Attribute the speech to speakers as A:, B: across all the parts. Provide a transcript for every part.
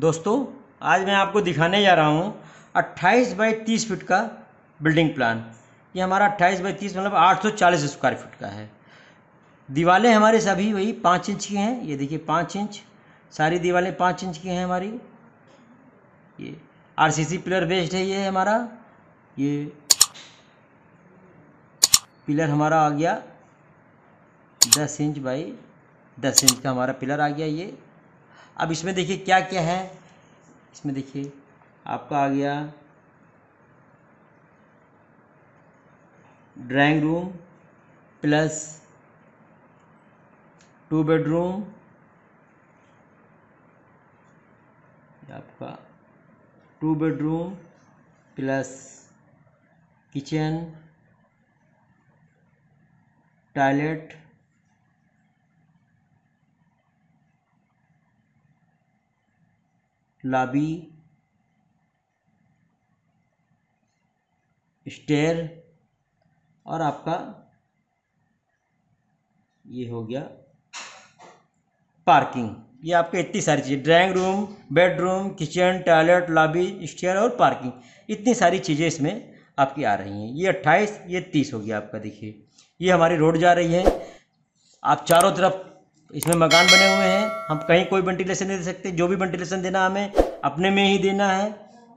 A: दोस्तों आज मैं आपको दिखाने जा रहा हूँ 28 बाई 30 फीट का बिल्डिंग प्लान ये हमारा 28 बाई 30 मतलब 840 स्क्वायर फीट का है दीवालें हमारे सभी वही पाँच इंच की हैं ये देखिए पाँच इंच सारी दीवालें पाँच इंच की हैं हमारी ये सी पिलर बेस्ड है ये हमारा ये पिलर हमारा आ गया दस इंच बाई दस इंच का हमारा पिलर आ गया ये अब इसमें देखिए क्या क्या है इसमें देखिए आपका आ गया drawing room plus two bedroom आपका two bedroom plus kitchen toilet lobby stair और आपका ये हो गया पार्किंग ये आपके इतनी सारी चीज़ें drawing room bedroom kitchen toilet lobby stair और पार्किंग इतनी सारी चीज़ें इसमें आपकी आ रही हैं ये अट्ठाईस ये तीस हो गया आपका देखिए ये हमारी रोड जा रही है आप चारों तरफ इसमें मकान बने हुए हैं हम कहीं कोई वेंटिलेशन नहीं दे सकते जो भी वेंटिलेशन देना हमें अपने में ही देना है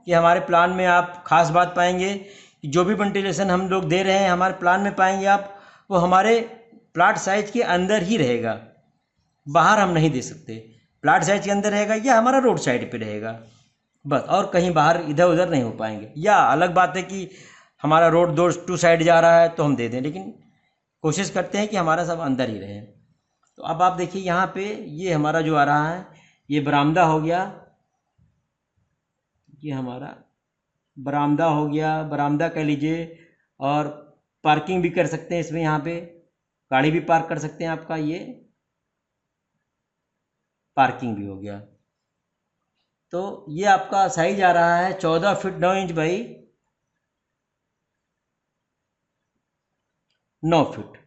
A: कि हमारे प्लान में आप खास बात पाएंगे कि जो भी वेंटिलेशन हम लोग दे रहे हैं हमारे प्लान में पाएंगे आप वो हमारे प्लाट साइज के अंदर ही रहेगा बाहर हम नहीं दे सकते प्लाट साइज के अंदर रहेगा या हमारा रोड साइड पर रहेगा बस और कहीं बाहर इधर उधर नहीं हो पाएंगे या अलग बात है कि हमारा रोड दो टू साइड जा रहा है तो हम दे दें लेकिन कोशिश करते हैं कि हमारा सब अंदर ही रहे तो अब आप देखिए यहाँ पे ये हमारा जो आ रहा है ये बरामदा हो गया ये हमारा बरामदा हो गया बरामदा कह लीजिए और पार्किंग भी कर सकते हैं इसमें यहाँ पे गाड़ी भी पार्क कर सकते हैं आपका ये पार्किंग भी हो गया तो ये आपका साइज आ रहा है चौदह फिट नौ इंच बाई नौ फिट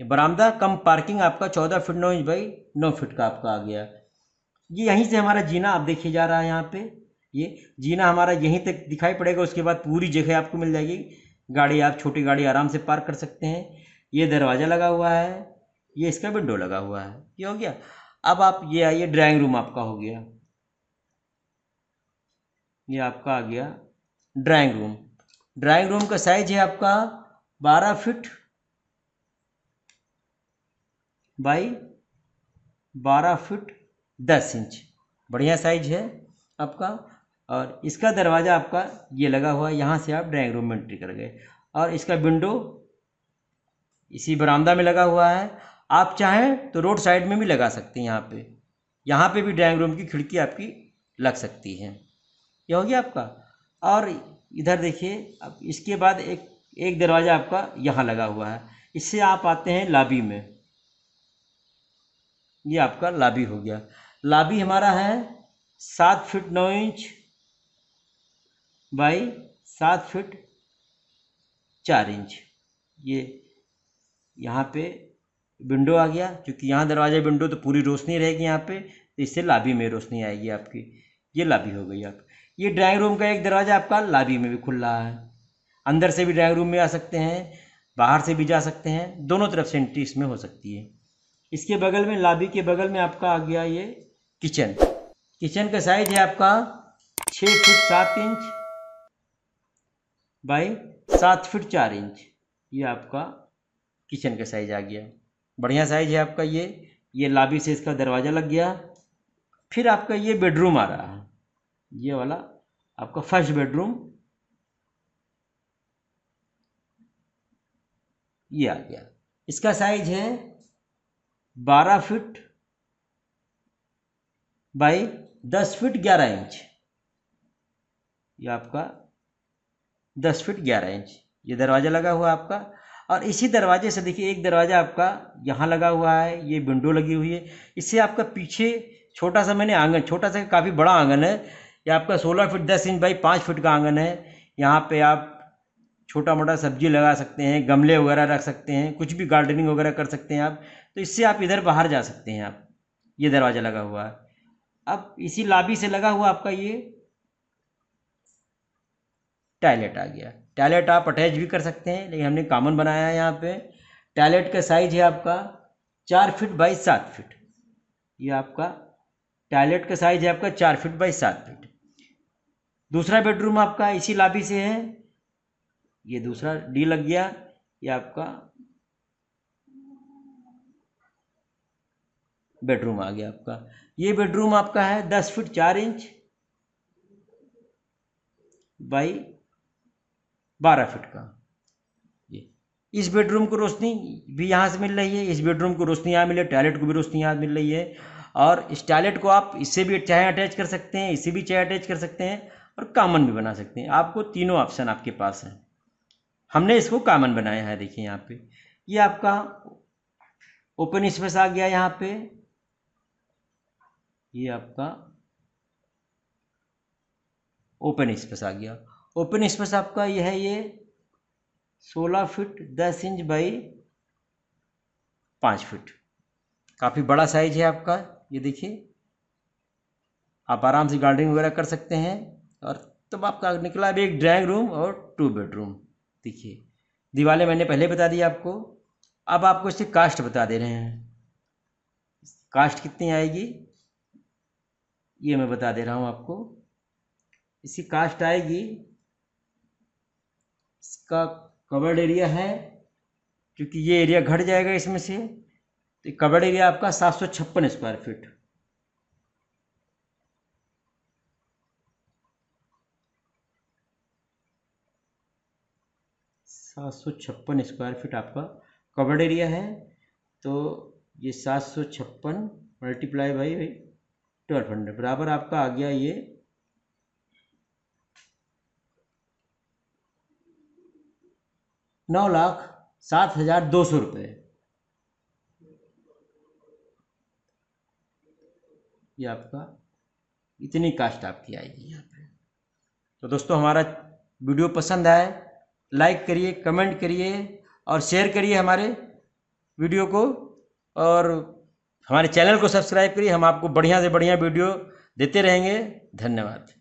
A: ये बरामदा कम पार्किंग आपका चौदह फिट नौ इंच बाई नौ फिट का आपका आ गया ये यहीं से हमारा जीना आप देखिए जा रहा है यहाँ पे ये जीना हमारा यहीं तक दिखाई पड़ेगा उसके बाद पूरी जगह आपको मिल जाएगी गाड़ी आप छोटी गाड़ी आराम से पार्क कर सकते हैं ये दरवाज़ा लगा हुआ है ये इसका विंडो लगा हुआ है ये हो गया अब आप ये आइए ड्राइंग रूम आपका हो गया ये आपका आ गया ड्राइंग रूम ड्राइंग रूम का साइज है आपका बारह फिट बाई बारह फुट दस इंच बढ़िया साइज है आपका और इसका दरवाज़ा आपका ये लगा हुआ है यहाँ से आप ड्राइंग रूम में एंट्री कर गए और इसका विंडो इसी बरामदा में लगा हुआ है आप चाहें तो रोड साइड में भी लगा सकते हैं यहाँ पे यहाँ पे भी ड्राइंग रूम की खिड़की आपकी लग सकती है यह हो गया आपका और इधर देखिए अब इसके बाद एक एक दरवाज़ा आपका यहाँ लगा हुआ है इससे आप आते हैं लाबी में ये आपका लाबी हो गया लाबी हमारा है सात फिट नौ इंच बाई सात फिट चार इंच ये यहाँ पे विंडो आ गया क्योंकि यहाँ दरवाजे विंडो तो पूरी रोशनी रहेगी यहाँ पे तो इससे लाबी में रोशनी आएगी आपकी ये लाबी हो गई आप ये ड्राइंग रूम का एक दरवाज़ा आपका लाबी में भी खुल रहा है अंदर से भी ड्राइंग रूम में आ सकते हैं बाहर से भी जा सकते हैं दोनों तरफ से एंट्री इसमें हो सकती है इसके बगल में लाबी के बगल में आपका आ गया ये किचन किचन का साइज है आपका छः फुट सात इंच बाई सात फुट चार इंच ये आपका किचन का साइज आ गया बढ़िया साइज है आपका ये ये लाबी से इसका दरवाज़ा लग गया फिर आपका ये बेडरूम आ रहा है ये वाला आपका फर्स्ट बेडरूम ये आ गया इसका साइज है बारह फीट बाई दस फीट ग्यारह इंच ये आपका दस फीट ग्यारह इंच ये दरवाज़ा लगा हुआ आपका और इसी दरवाजे से देखिए एक दरवाज़ा आपका यहाँ लगा हुआ है ये विंडो लगी हुई है इससे आपका पीछे छोटा सा मैंने आंगन छोटा सा काफ़ी बड़ा आंगन है ये आपका सोलह फीट दस इंच बाई पाँच फीट का आंगन है यहाँ पे आप छोटा मोटा सब्जी लगा सकते हैं गमले वगैरह रख सकते हैं कुछ भी गार्डनिंग वगैरह कर सकते हैं आप तो इससे आप इधर बाहर जा सकते हैं आप ये दरवाज़ा लगा हुआ है अब इसी लाबी से लगा हुआ आपका ये टॉयलेट आ गया टॉयलेट आप अटैच भी कर सकते हैं लेकिन हमने कॉमन बनाया है यहाँ पे टॉयलेट का साइज है आपका चार फिट बाई सात फिट ये आपका टॉयलेट का साइज है आपका चार फिट बाई सात फिट दूसरा बेडरूम आपका इसी लाबी से है ये दूसरा डी लग गया ये आपका बेडरूम आ गया आपका ये बेडरूम आपका है दस फीट चार इंच बाई बारह फीट का ये इस बेडरूम को रोशनी भी यहाँ से मिल रही है इस बेडरूम को रोशनी यहाँ मिल रही है टॉयलेट को भी रोशनी यहाँ मिल रही है और इस टॉयलेट को आप इससे भी चाहे अटैच कर सकते हैं इसे भी चाहे अटैच कर सकते हैं और कामन भी बना सकते हैं आपको तीनों ऑप्शन आपके पास हैं हमने इसको कॉमन बनाया है देखिए यहाँ पे ये आपका ओपन स्पेस आ गया यहाँ पे ये आपका ओपन स्पेस आ गया ओपन स्पेस आपका यह है ये सोलह फिट दस इंच बाई पांच फिट काफ़ी बड़ा साइज है आपका ये देखिए आप आराम से गार्डनिंग वगैरह कर सकते हैं और तब आपका निकला अभी एक ड्राइंग रूम और टू बेडरूम देखिए दिवाले मैंने पहले बता दी आपको अब आपको इसकी कास्ट बता दे रहे हैं कास्ट कितनी आएगी ये मैं बता दे रहा हूँ आपको इसकी कास्ट आएगी इसका कवर्ड एरिया है क्योंकि ये एरिया घट जाएगा इसमें से तो कवर्ड एरिया आपका सात सौ छप्पन स्क्वायर फीट सात सौ छप्पन स्क्वायर फीट आपका कवर्ड एरिया है तो ये सात सौ छप्पन मल्टीप्लाई बाई भाई ट्वेल्व हंड्रेड बराबर आपका आ गया ये नौ लाख सात हजार दो सौ रुपये ये आपका इतनी कास्ट आपकी आएगी यहाँ पे तो दोस्तों हमारा वीडियो पसंद आए लाइक करिए कमेंट करिए और शेयर करिए हमारे वीडियो को और हमारे चैनल को सब्सक्राइब करिए हम आपको बढ़िया से बढ़िया वीडियो देते रहेंगे धन्यवाद